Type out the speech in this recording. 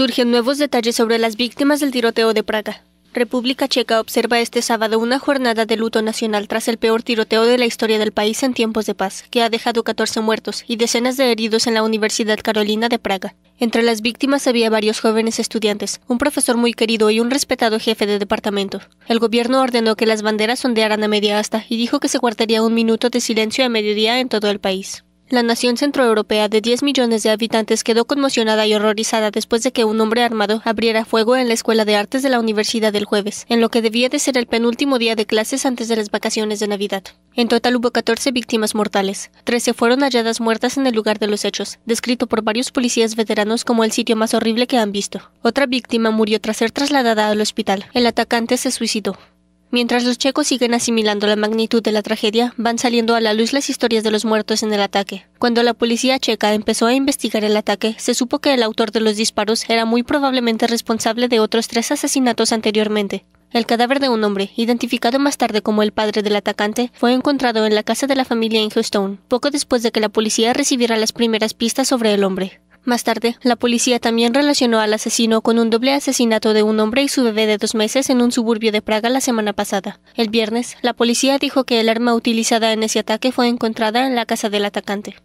Surgen nuevos detalles sobre las víctimas del tiroteo de Praga. República Checa observa este sábado una jornada de luto nacional tras el peor tiroteo de la historia del país en tiempos de paz, que ha dejado 14 muertos y decenas de heridos en la Universidad Carolina de Praga. Entre las víctimas había varios jóvenes estudiantes, un profesor muy querido y un respetado jefe de departamento. El gobierno ordenó que las banderas ondearan a media asta y dijo que se guardaría un minuto de silencio a mediodía en todo el país. La nación centroeuropea de 10 millones de habitantes quedó conmocionada y horrorizada después de que un hombre armado abriera fuego en la Escuela de Artes de la Universidad del jueves, en lo que debía de ser el penúltimo día de clases antes de las vacaciones de Navidad. En total hubo 14 víctimas mortales. 13 fueron halladas muertas en el lugar de los hechos, descrito por varios policías veteranos como el sitio más horrible que han visto. Otra víctima murió tras ser trasladada al hospital. El atacante se suicidó. Mientras los checos siguen asimilando la magnitud de la tragedia, van saliendo a la luz las historias de los muertos en el ataque. Cuando la policía checa empezó a investigar el ataque, se supo que el autor de los disparos era muy probablemente responsable de otros tres asesinatos anteriormente. El cadáver de un hombre, identificado más tarde como el padre del atacante, fue encontrado en la casa de la familia en Houston, poco después de que la policía recibiera las primeras pistas sobre el hombre. Más tarde, la policía también relacionó al asesino con un doble asesinato de un hombre y su bebé de dos meses en un suburbio de Praga la semana pasada. El viernes, la policía dijo que el arma utilizada en ese ataque fue encontrada en la casa del atacante.